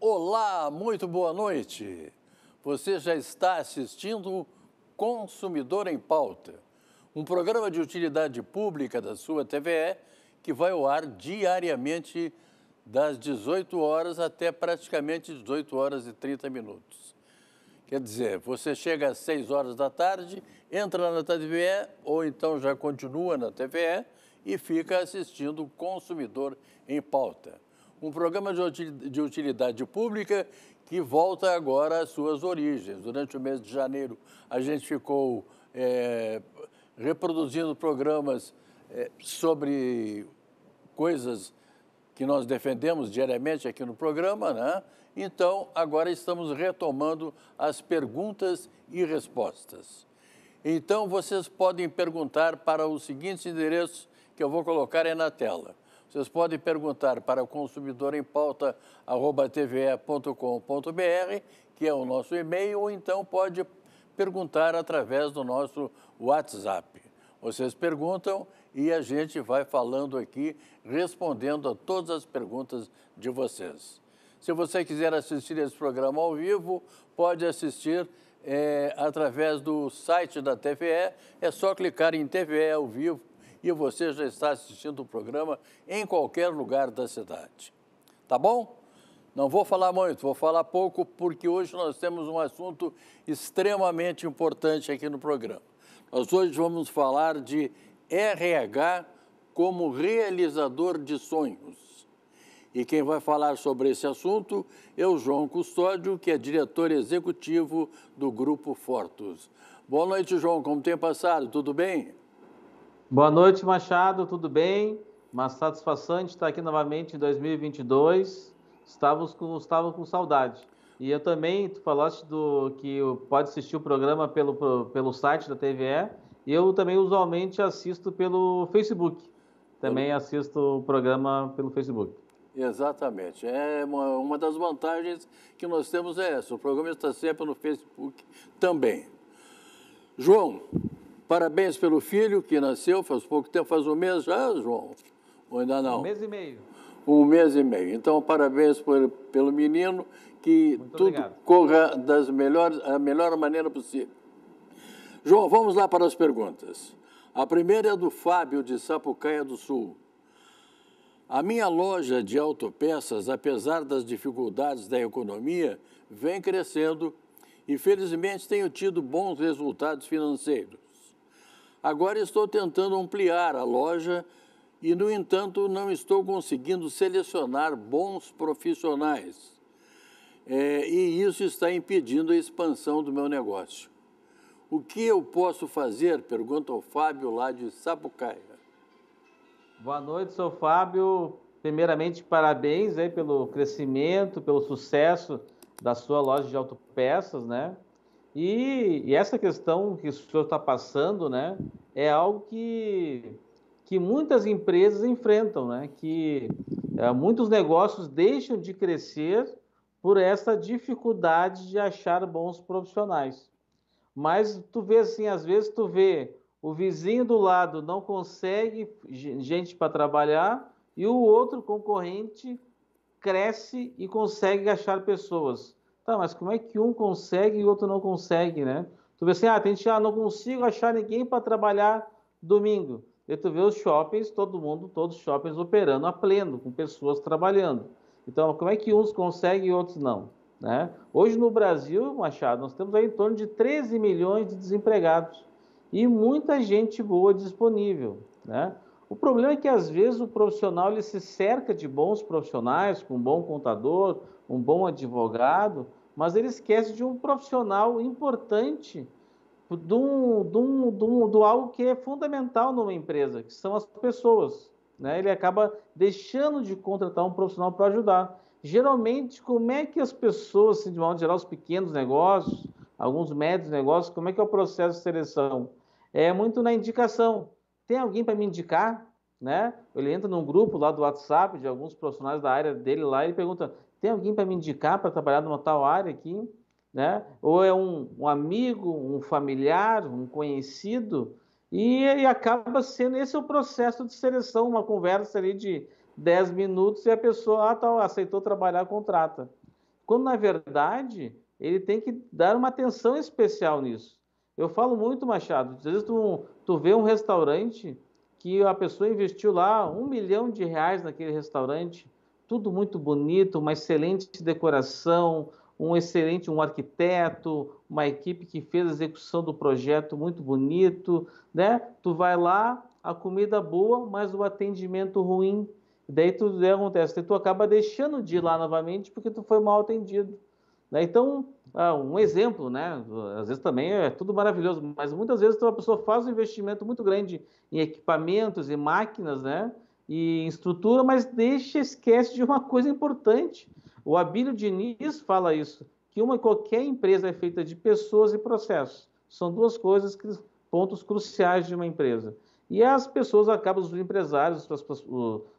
Olá, muito boa noite. Você já está assistindo Consumidor em Pauta, um programa de utilidade pública da sua TVE que vai ao ar diariamente das 18 horas até praticamente 18 horas e 30 minutos. Quer dizer, você chega às 6 horas da tarde, entra na TVE ou então já continua na TVE e fica assistindo Consumidor em Pauta. Um programa de utilidade pública que volta agora às suas origens. Durante o mês de janeiro, a gente ficou é, reproduzindo programas é, sobre coisas que nós defendemos diariamente aqui no programa, né? Então, agora estamos retomando as perguntas e respostas. Então, vocês podem perguntar para os seguintes endereços que eu vou colocar aí na tela. Vocês podem perguntar para o consumidor em pauta tve.com.br, que é o nosso e-mail, ou então pode perguntar através do nosso WhatsApp. Vocês perguntam e a gente vai falando aqui, respondendo a todas as perguntas de vocês. Se você quiser assistir esse programa ao vivo, pode assistir é, através do site da TVE. É só clicar em TVE ao vivo e você já está assistindo o programa em qualquer lugar da cidade. Tá bom? Não vou falar muito, vou falar pouco, porque hoje nós temos um assunto extremamente importante aqui no programa. Nós hoje vamos falar de RH como realizador de sonhos. E quem vai falar sobre esse assunto é o João Custódio, que é diretor executivo do Grupo Fortus. Boa noite, João. Como tem passado? Tudo bem? Boa noite, Machado. Tudo bem? Uma satisfação de estar aqui novamente em 2022. Estávamos com, estava com saudade. E eu também, tu falaste do que pode assistir o programa pelo, pelo site da TVE. E eu também usualmente assisto pelo Facebook. Também assisto o programa pelo Facebook. Exatamente. É uma, uma das vantagens que nós temos é essa. O programa está sempre no Facebook também. João, parabéns pelo filho que nasceu faz pouco tempo, faz um mês já, João? Ou ainda não? Um mês e meio. Um mês e meio. Então, parabéns por, pelo menino, que Muito tudo obrigado. corra das melhores, a melhor maneira possível. João, vamos lá para as perguntas. A primeira é do Fábio, de Sapucaia do Sul. A minha loja de autopeças, apesar das dificuldades da economia, vem crescendo e felizmente tenho tido bons resultados financeiros. Agora estou tentando ampliar a loja e, no entanto, não estou conseguindo selecionar bons profissionais. É, e isso está impedindo a expansão do meu negócio. O que eu posso fazer? Pergunta ao Fábio lá de Sapucaia. Boa noite, seu Fábio. Primeiramente, parabéns aí pelo crescimento, pelo sucesso da sua loja de autopeças, né? E, e essa questão que o senhor está passando, né, é algo que, que muitas empresas enfrentam, né? Que é, muitos negócios deixam de crescer por essa dificuldade de achar bons profissionais. Mas tu vê assim, às vezes tu vê o vizinho do lado não consegue gente para trabalhar e o outro concorrente cresce e consegue achar pessoas. Tá, mas como é que um consegue e o outro não consegue, né? Tu vê assim, ah, tem gente, ah, não consigo achar ninguém para trabalhar domingo. E tu vê os shoppings, todo mundo, todos os shoppings operando a pleno, com pessoas trabalhando. Então, como é que uns conseguem e outros não? Né? Hoje no Brasil, Machado, nós temos aí em torno de 13 milhões de desempregados e muita gente boa disponível, né? O problema é que às vezes o profissional ele se cerca de bons profissionais, com um bom contador, um bom advogado, mas ele esquece de um profissional importante, de, do do do algo que é fundamental numa empresa, que são as pessoas. Né? Ele acaba deixando de contratar um profissional para ajudar. Geralmente, como é que as pessoas, assim, de modo geral, os pequenos negócios, alguns médios negócios, como é que é o processo de seleção? é muito na indicação. Tem alguém para me indicar? Né? Ele entra num grupo lá do WhatsApp de alguns profissionais da área dele lá e pergunta: tem alguém para me indicar para trabalhar numa tal área aqui? Né? Ou é um, um amigo, um familiar, um conhecido? E, e, acaba sendo esse é o processo de seleção, uma conversa ali de 10 minutos e a pessoa ah, tá, aceitou trabalhar, contrata. Quando na verdade ele tem que dar uma atenção especial nisso. Eu falo muito, Machado. Às vezes tu, tu vê um restaurante que a pessoa investiu lá um milhão de reais naquele restaurante, tudo muito bonito, uma excelente decoração, um excelente um arquiteto, uma equipe que fez a execução do projeto muito bonito, né? Tu vai lá, a comida boa, mas o atendimento ruim. Daí tudo acontece, tu acaba deixando de ir lá novamente porque tu foi mal atendido. Né? Então, ah, um exemplo, né? Às vezes também é tudo maravilhoso, mas muitas vezes uma pessoa faz um investimento muito grande em equipamentos e máquinas, né? E em estrutura, mas deixa, esquece de uma coisa importante. O Abílio Diniz fala isso, que uma qualquer empresa é feita de pessoas e processos. São duas coisas que pontos cruciais de uma empresa. E as pessoas acabam, os empresários,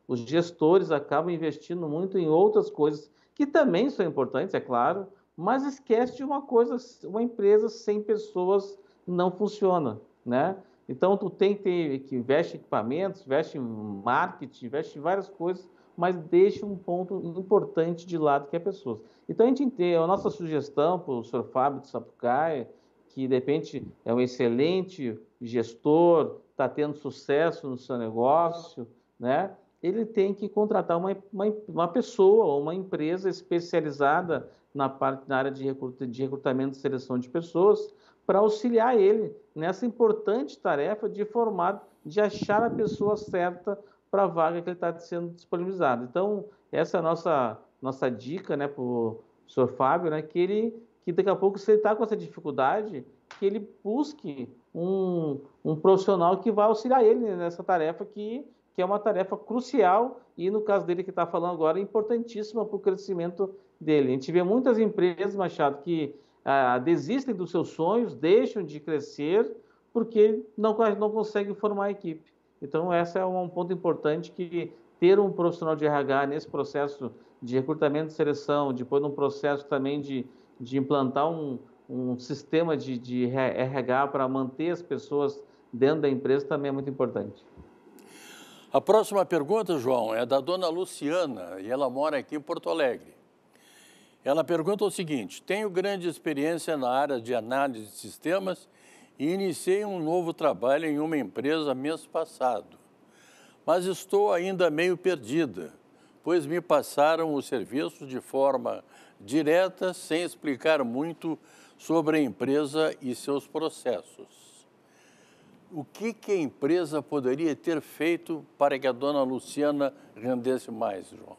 os gestores acabam investindo muito em outras coisas que também são importantes, é claro, mas esquece de uma coisa, uma empresa sem pessoas não funciona, né? Então tu tem que, ter, que investe em equipamentos, investe em marketing, investe em várias coisas, mas deixa um ponto importante de lado que é pessoas. Então a gente tem a nossa sugestão para o senhor Fábio de Sapucaia, que de repente é um excelente gestor, está tendo sucesso no seu negócio, né? Ele tem que contratar uma, uma, uma pessoa ou uma empresa especializada na parte na área de, recruta, de recrutamento e seleção de pessoas para auxiliar ele nessa importante tarefa de formar, de achar a pessoa certa para a vaga que ele está sendo disponibilizado. Então, essa é a nossa, nossa dica né, para o senhor Fábio, né, que ele que daqui a pouco, se ele está com essa dificuldade, que ele busque um, um profissional que vá auxiliar ele nessa tarefa que, que é uma tarefa crucial e, no caso dele que está falando agora, importantíssima para o crescimento dele. A gente vê muitas empresas, Machado, que ah, desistem dos seus sonhos, deixam de crescer, porque não, não conseguem formar a equipe. Então, esse é um ponto importante que ter um profissional de RH nesse processo de recrutamento e seleção, depois num processo também de, de implantar um, um sistema de, de RH para manter as pessoas dentro da empresa também é muito importante. A próxima pergunta, João, é da dona Luciana e ela mora aqui em Porto Alegre. Ela pergunta o seguinte: Tenho grande experiência na área de análise de sistemas e iniciei um novo trabalho em uma empresa mês passado. Mas estou ainda meio perdida, pois me passaram o serviço de forma direta, sem explicar muito sobre a empresa e seus processos. O que, que a empresa poderia ter feito para que a dona Luciana rendesse mais, João?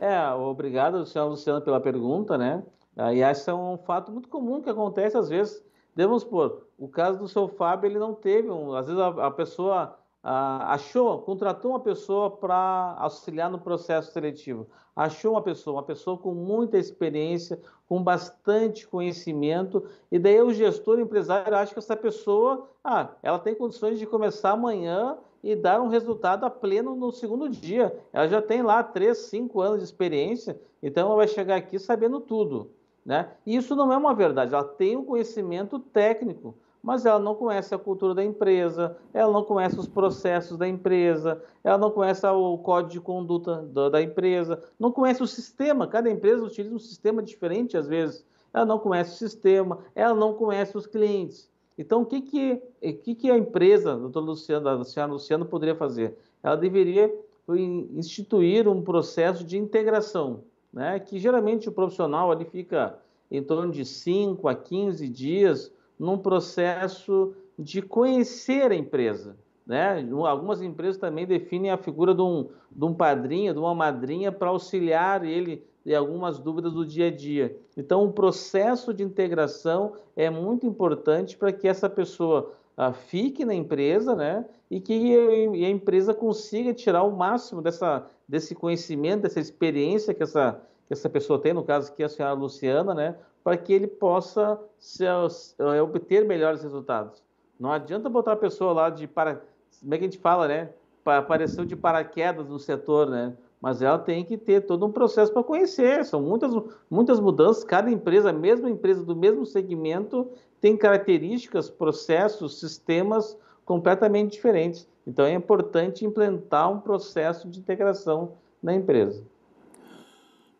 É, obrigado, senhor Luciano, pela pergunta, né? E Aliás, é um fato muito comum que acontece às vezes. Devemos por o caso do seu Fábio, ele não teve, um, às vezes a, a pessoa a, achou, contratou uma pessoa para auxiliar no processo seletivo. Achou uma pessoa, uma pessoa com muita experiência, com bastante conhecimento, e daí o gestor o empresário acha que essa pessoa, ah, ela tem condições de começar amanhã e dar um resultado a pleno no segundo dia. Ela já tem lá 3, 5 anos de experiência, então ela vai chegar aqui sabendo tudo. Né? E isso não é uma verdade, ela tem um conhecimento técnico, mas ela não conhece a cultura da empresa, ela não conhece os processos da empresa, ela não conhece o código de conduta da empresa, não conhece o sistema, cada empresa utiliza um sistema diferente às vezes. Ela não conhece o sistema, ela não conhece os clientes. Então, o que, que, eh, que, que a empresa, doutor Luciano, a Luciano, poderia fazer? Ela deveria eh, instituir um processo de integração, né? que geralmente o profissional ali fica em torno de 5 a 15 dias num processo de conhecer a empresa. Né? Algumas empresas também definem a figura de um, de um padrinho, de uma madrinha, para auxiliar ele e algumas dúvidas do dia a dia. Então, o processo de integração é muito importante para que essa pessoa ah, fique na empresa, né? E que a empresa consiga tirar o máximo dessa, desse conhecimento, dessa experiência que essa, que essa pessoa tem, no caso aqui a senhora Luciana, né? Para que ele possa se, eh, obter melhores resultados. Não adianta botar a pessoa lá de para. Como é que a gente fala, né? Apareceu de paraquedas no setor, né? mas ela tem que ter todo um processo para conhecer. São muitas, muitas mudanças. Cada empresa, mesma empresa do mesmo segmento, tem características, processos, sistemas completamente diferentes. Então é importante implantar um processo de integração na empresa.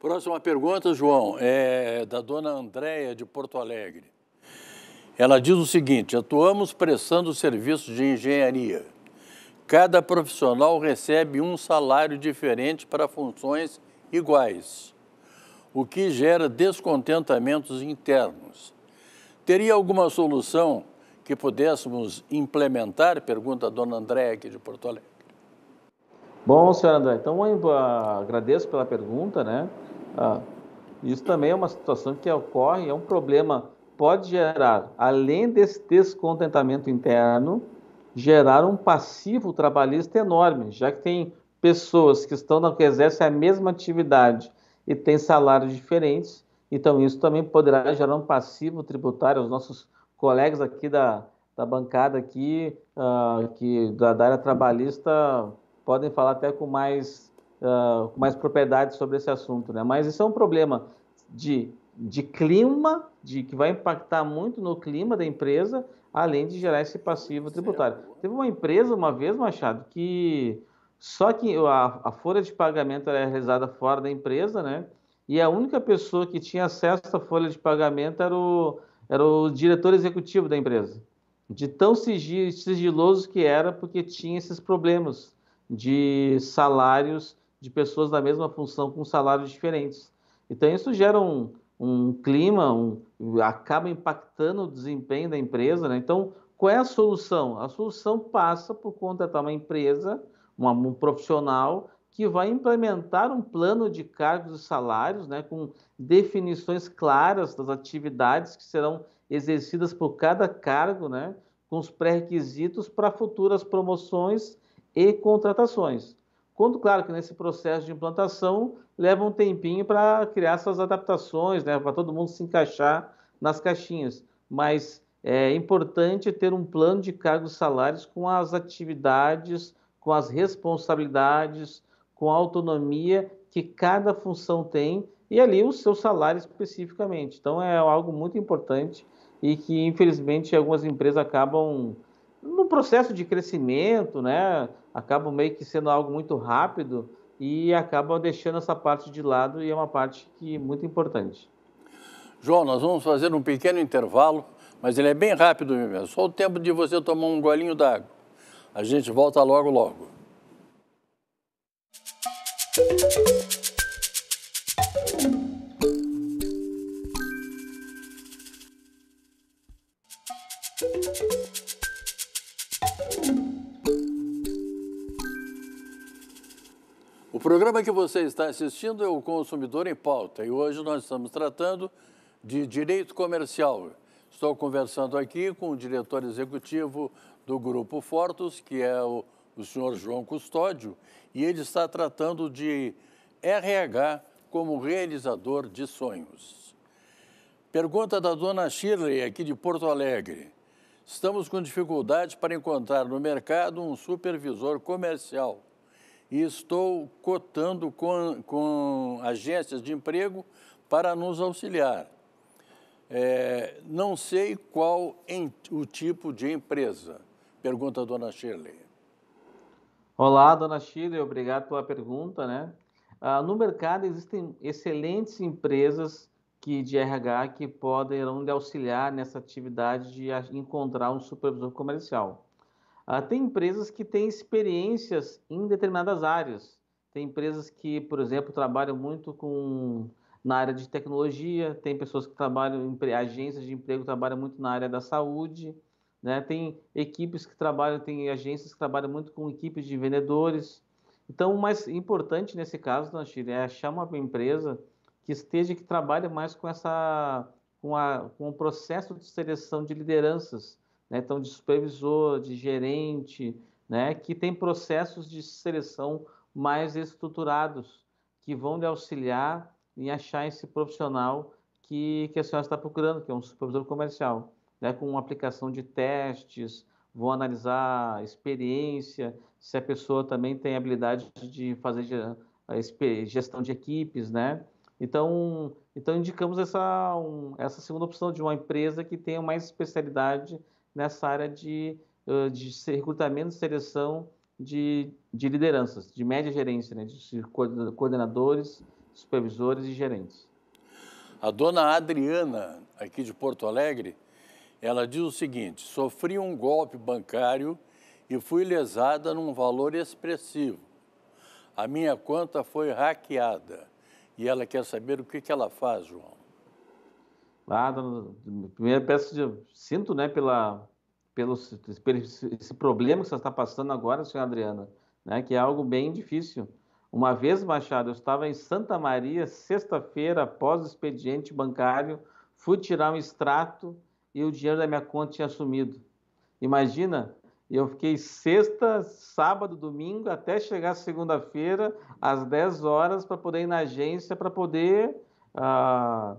Próxima pergunta, João, é da dona Andréia de Porto Alegre. Ela diz o seguinte: atuamos prestando serviços de engenharia Cada profissional recebe um salário diferente para funções iguais, o que gera descontentamentos internos. Teria alguma solução que pudéssemos implementar? Pergunta a dona Andréa aqui de Porto Alegre. Bom, senhora André, então eu agradeço pela pergunta, né? Ah, isso também é uma situação que ocorre, é um problema, pode gerar, além desse descontentamento interno, gerar um passivo trabalhista enorme, já que tem pessoas que estão na que exercem a mesma atividade e têm salários diferentes, então isso também poderá gerar um passivo tributário aos nossos colegas aqui da, da bancada aqui, uh, que da, da, área trabalhista podem falar até com mais, uh, com mais propriedade sobre esse assunto, né? Mas isso é um problema de, de clima, de que vai impactar muito no clima da empresa além de gerar esse passivo tributário. Teve uma empresa uma vez, Machado, que só que a, a folha de pagamento era realizada fora da empresa, né? E a única pessoa que tinha acesso à folha de pagamento era o, era o diretor executivo da empresa. De tão sigiloso que era, porque tinha esses problemas de salários de pessoas da mesma função com salários diferentes. Então, isso gera um, um clima, um, acaba impactando o desempenho da empresa. Né? Então, qual é a solução? A solução passa por contratar uma empresa, uma, um profissional que vai implementar um plano de cargos e salários, né, com definições claras das atividades que serão exercidas por cada cargo, né, com os pré-requisitos para futuras promoções e contratações. Quando, claro, que nesse processo de implantação leva um tempinho para criar essas adaptações, né, para todo mundo se encaixar nas caixinhas. Mas é importante ter um plano de cargos e salários com as atividades, com as responsabilidades, com a autonomia que cada função tem e ali o seu salário especificamente. Então é algo muito importante e que infelizmente algumas empresas acabam no processo de crescimento, né, acabam meio que sendo algo muito rápido e acabam deixando essa parte de lado e é uma parte que é muito importante. João, nós vamos fazer um pequeno intervalo, mas ele é bem rápido mesmo, é só o tempo de você tomar um golinho d'água. A gente volta logo, logo. programa que você está assistindo é o Consumidor em Pauta e hoje nós estamos tratando de direito comercial. Estou conversando aqui com o diretor executivo do Grupo Fortos, que é o, o senhor João Custódio, e ele está tratando de RH como realizador de sonhos. Pergunta da dona Shirley, aqui de Porto Alegre. Estamos com dificuldade para encontrar no mercado um supervisor comercial e estou cotando com, com agências de emprego para nos auxiliar. É, não sei qual em, o tipo de empresa, pergunta a dona Shirley. Olá, dona Shirley, obrigado pela pergunta. Né? Ah, no mercado existem excelentes empresas que de RH que poderão lhe auxiliar nessa atividade de encontrar um supervisor comercial. Ah, tem empresas que têm experiências em determinadas áreas. Tem empresas que, por exemplo, trabalham muito com na área de tecnologia, tem pessoas que trabalham em agências de emprego trabalham muito na área da saúde, né? Tem equipes que trabalham, tem agências que trabalham muito com equipes de vendedores. Então, o mais importante nesse caso, Dona né, é achar uma empresa que esteja que trabalhe mais com essa com, a, com o processo de seleção de lideranças né? então de supervisor, de gerente, né? que tem processos de seleção mais estruturados, que vão lhe auxiliar em achar esse profissional que, que a senhora está procurando, que é um supervisor comercial, né? com aplicação de testes, vão analisar experiência, se a pessoa também tem habilidade de fazer gestão de equipes, né? Então, então indicamos essa, um, essa segunda opção de uma empresa que tenha mais especialidade nessa área de, de recrutamento, seleção de, de lideranças, de média gerência, né, de coordenadores, supervisores e gerentes. A dona Adriana, aqui de Porto Alegre, ela diz o seguinte: sofri um golpe bancário e fui lesada num valor expressivo. A minha conta foi hackeada e ela quer saber o que, que ela faz, João lá, ah, primeiro peço de, sinto, né, pela pelo, pelo esse problema que você está passando agora, senhora Adriana, né, que é algo bem difícil. Uma vez, Machado, eu estava em Santa Maria, sexta-feira, após o expediente bancário, fui tirar um extrato e o dinheiro da minha conta tinha sumido. Imagina, eu fiquei sexta, sábado, domingo, até chegar segunda-feira, às 10 horas, para poder ir na agência, para poder ah,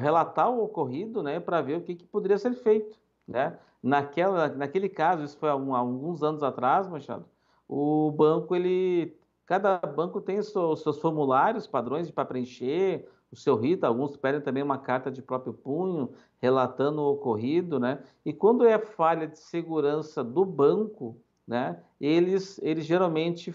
relatar o ocorrido, né, para ver o que, que, poderia ser feito, né? Naquela, naquele caso, isso foi há, um, há alguns anos atrás, Machado. O banco ele cada banco tem os seus formulários, padrões para preencher, o seu rito, alguns pedem também uma carta de próprio punho, relatando o ocorrido, né? E quando é falha de segurança do banco, né? Eles, eles geralmente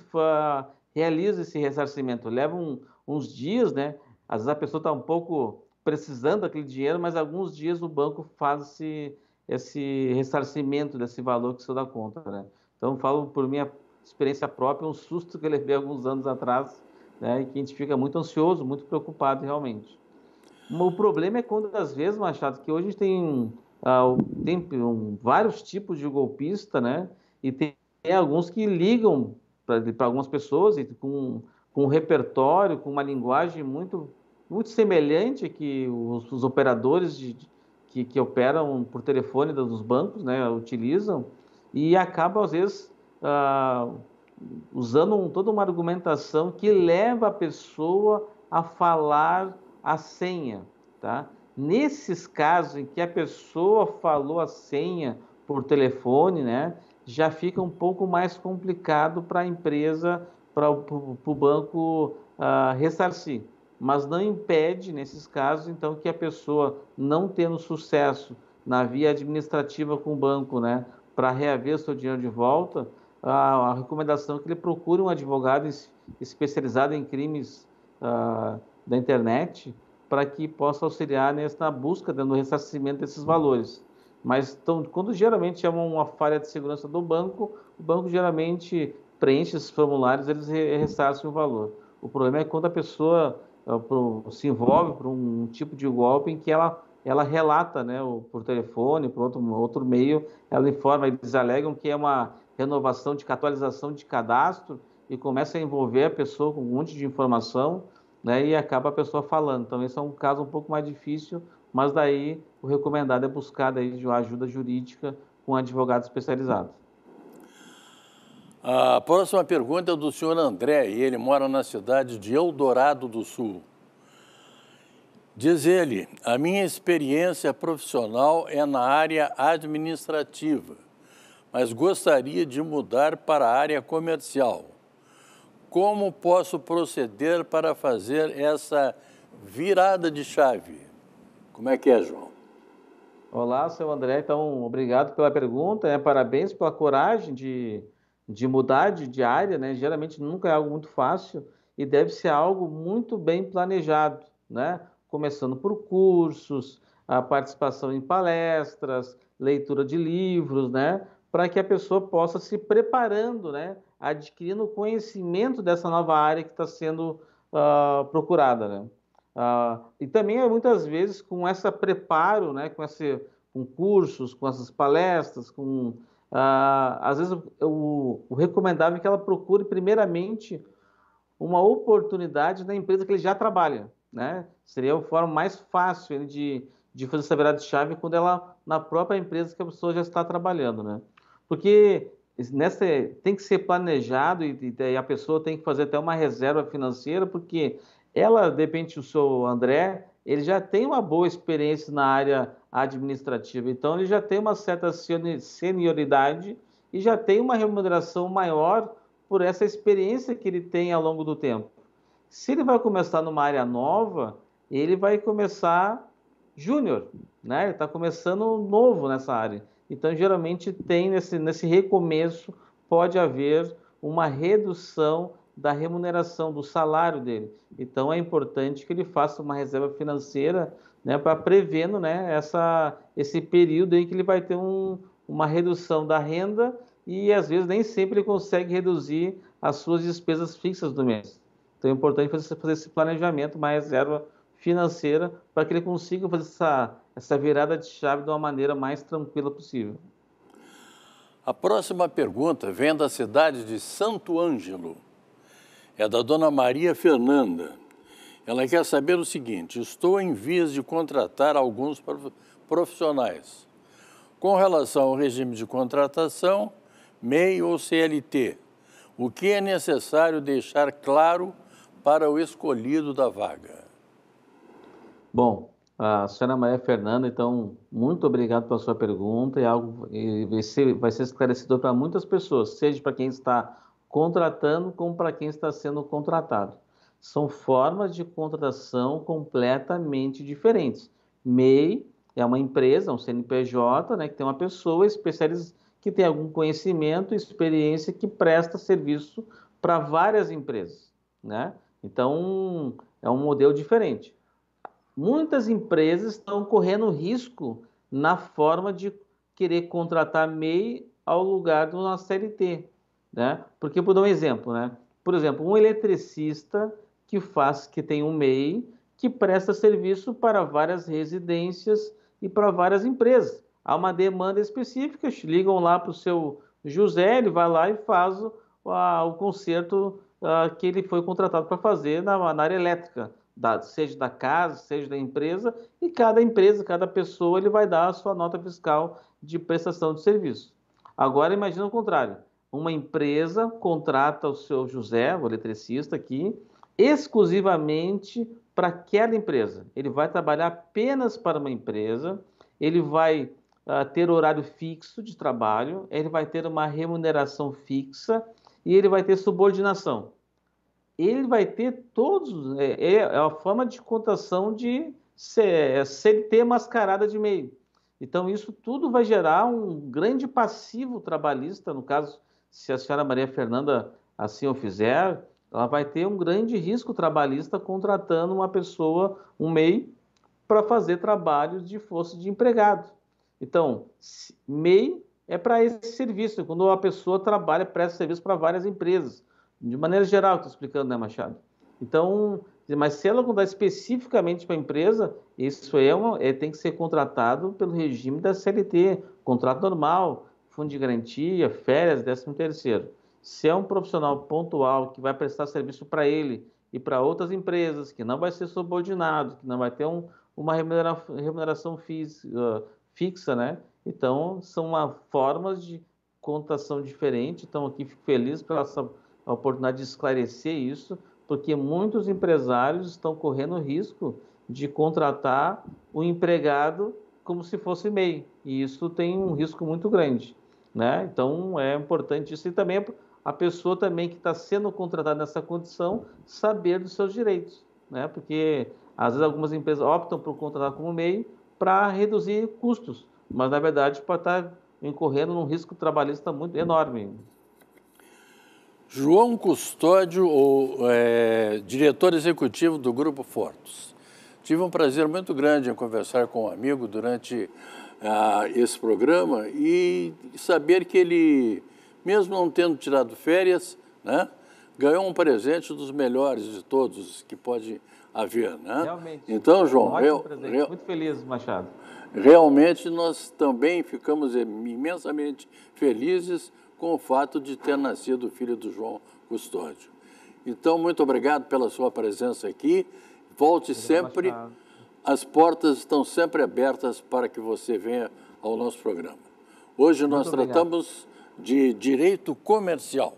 realizam esse ressarcimento, levam uns dias, né? Às vezes a pessoa está um pouco precisando daquele dinheiro, mas alguns dias o banco faz esse, esse ressarcimento desse valor que você dá conta. Né? Então, falo por minha experiência própria, um susto que eu levei alguns anos atrás, né? e que a gente fica muito ansioso, muito preocupado realmente. O problema é quando, às vezes, Machado, que hoje a gente tem, uh, tem um, vários tipos de golpista, né? e tem, tem alguns que ligam para algumas pessoas e com, com um repertório, com uma linguagem muito muito semelhante que os, os operadores de, que, que, operam por telefone dos bancos né, utilizam e acaba, às vezes, ah, usando um, toda uma argumentação que leva a pessoa a falar a senha. Tá? Nesses casos em que a pessoa falou a senha por telefone, né, já fica um pouco mais complicado para a empresa, para o banco uh, ressarcir mas não impede, nesses casos, então, que a pessoa, não tendo sucesso na via administrativa com o banco, né, para reaver seu dinheiro de volta, a, a, recomendação é que ele procure um advogado especializado em crimes uh, da internet para que possa auxiliar nessa, na busca no ressarcimento desses valores. Mas então, quando geralmente é uma falha de segurança do banco, o banco geralmente preenche esses formulários, eles ressarcem o valor. O problema é quando a pessoa é, pro, se envolve para um tipo de golpe em que ela, ela relata, né, por telefone, por outro, outro meio, ela informa, eles alegam que é uma renovação de atualização de cadastro e começa a envolver a pessoa com um monte de informação, né, e acaba a pessoa falando. Então, esse é um caso um pouco mais difícil, mas daí o recomendado é buscar daí ajuda jurídica com um advogado especializado. A próxima pergunta é do senhor André, e ele mora na cidade de Eldorado do Sul. Diz ele: a minha experiência profissional é na área administrativa, mas gostaria de mudar para a área comercial. Como posso proceder para fazer essa virada de chave? Como é que é, João? Olá, seu André. Então, obrigado pela pergunta. Né? Parabéns pela coragem de de mudar de área, né? geralmente nunca é algo muito fácil e deve ser algo muito bem planejado, né? começando por cursos, a participação em palestras, leitura de livros, né? para que a pessoa possa se preparando, né? adquirindo conhecimento dessa nova área que está sendo uh, procurada. Né? Uh, e também é muitas vezes com esse preparo, né? com, esse, com cursos, com essas palestras, com ah, às vezes o, o recomendável é que ela procure primeiramente uma oportunidade na empresa que ele já trabalha, né? Seria a forma mais fácil de, de fazer essa virada de chave quando ela na própria empresa que a pessoa já está trabalhando, né? Porque nessa tem que ser planejado e, e a pessoa tem que fazer até uma reserva financeira, porque ela, de repente, o seu André, ele já tem uma boa experiência na área administrativa, então ele já tem uma certa senioridade e já tem uma remuneração maior por essa experiência que ele tem ao longo do tempo. Se ele vai começar numa área nova, ele vai começar júnior, né? Ele está começando novo nessa área. Então, geralmente tem nesse, nesse recomeço pode haver uma redução da remuneração, do salário dele. Então é importante que ele faça uma reserva financeira né, para prevendo né, essa, esse período em que ele vai ter um, uma redução da renda e às vezes nem sempre ele consegue reduzir as suas despesas fixas do mês. Então é importante fazer, fazer esse planejamento, uma reserva financeira, para que ele consiga fazer essa, essa virada de chave de uma maneira mais tranquila possível. A próxima pergunta vem da cidade de Santo Ângelo é da dona Maria Fernanda. Ela quer saber o seguinte: estou em vias de contratar alguns profissionais. Com relação ao regime de contratação, MEI ou CLT, o que é necessário deixar claro para o escolhido da vaga? Bom, a senhora Maria Fernanda, então, muito obrigado pela sua pergunta. É algo e vai ser esclarecedor para muitas pessoas, seja para quem está contratando como para quem está sendo contratado. São formas de contratação completamente diferentes. MEI é uma empresa, um CNPJ, né, que tem uma pessoa especializada que tem algum conhecimento, experiência que presta serviço para várias empresas, né? Então é um modelo diferente. Muitas empresas estão correndo risco na forma de querer contratar MEI ao lugar de uma CLT, né? Porque, por dar um exemplo, né? por exemplo, um eletricista que faz, que tem um MEI, que presta serviço para várias residências e para várias empresas. Há uma demanda específica, ligam lá para o seu José, ele vai lá e faz o, a, o conserto a, que ele foi contratado para fazer na, na área elétrica, da, seja da casa, seja da empresa, e cada empresa, cada pessoa, ele vai dar a sua nota fiscal de prestação de serviço. Agora imagina o contrário uma empresa contrata o seu José, o eletricista aqui, exclusivamente para aquela empresa. Ele vai trabalhar apenas para uma empresa, ele vai uh, ter horário fixo de trabalho, ele vai ter uma remuneração fixa e ele vai ter subordinação. Ele vai ter todos. É, é, é a forma de contação de CLT é, mascarada de meio. Então, isso tudo vai gerar um grande passivo trabalhista, no caso se a senhora Maria Fernanda assim o fizer, ela vai ter um grande risco trabalhista contratando uma pessoa, um MEI, para fazer trabalho de força de empregado. Então, MEI é para esse serviço, quando a pessoa trabalha, presta serviço para várias empresas. De maneira geral, estou explicando, né, Machado? Então, mas se ela contar especificamente para a empresa, isso é, uma, é tem que ser contratado pelo regime da CLT, contrato normal, fundo de garantia, férias, décimo terceiro. Se é um profissional pontual que vai prestar serviço para ele e para outras empresas, que não vai ser subordinado, que não vai ter um, uma remuneração ah, fixa, né? Então, são formas de contação diferente. Então, aqui fico feliz pela essa oportunidade de esclarecer isso, porque muitos empresários estão correndo risco de contratar o empregado como se fosse MEI, e isso tem um risco muito grande. Né? Então é importante isso e também a pessoa também que está sendo contratada nessa condição saber dos seus direitos, né? Porque às vezes algumas empresas optam por contratar como meio para reduzir custos, mas na verdade pode estar tá incorrendo num risco trabalhista muito enorme. João Custódio, o, é, diretor executivo do Grupo Fortos. Tive um prazer muito grande em conversar com um amigo durante a esse programa e saber que ele, mesmo não tendo tirado férias, né, ganhou um presente dos melhores de todos que pode haver. Né? Realmente. Então, João, um real, muito feliz, Machado. Realmente nós também ficamos imensamente felizes com o fato de ter nascido o filho do João Custódio. Então, muito obrigado pela sua presença aqui. Volte Obrigado, sempre. Machado as portas estão sempre abertas para que você venha ao nosso programa. Hoje Muito nós obrigado. tratamos de direito comercial.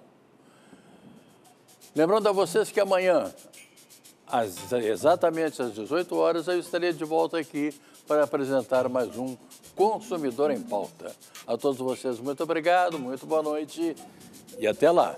Lembrando a vocês que amanhã, às, exatamente às 18 horas, eu estarei de volta aqui para apresentar mais um Consumidor em Pauta. A todos vocês, muito obrigado, muito boa noite e até lá.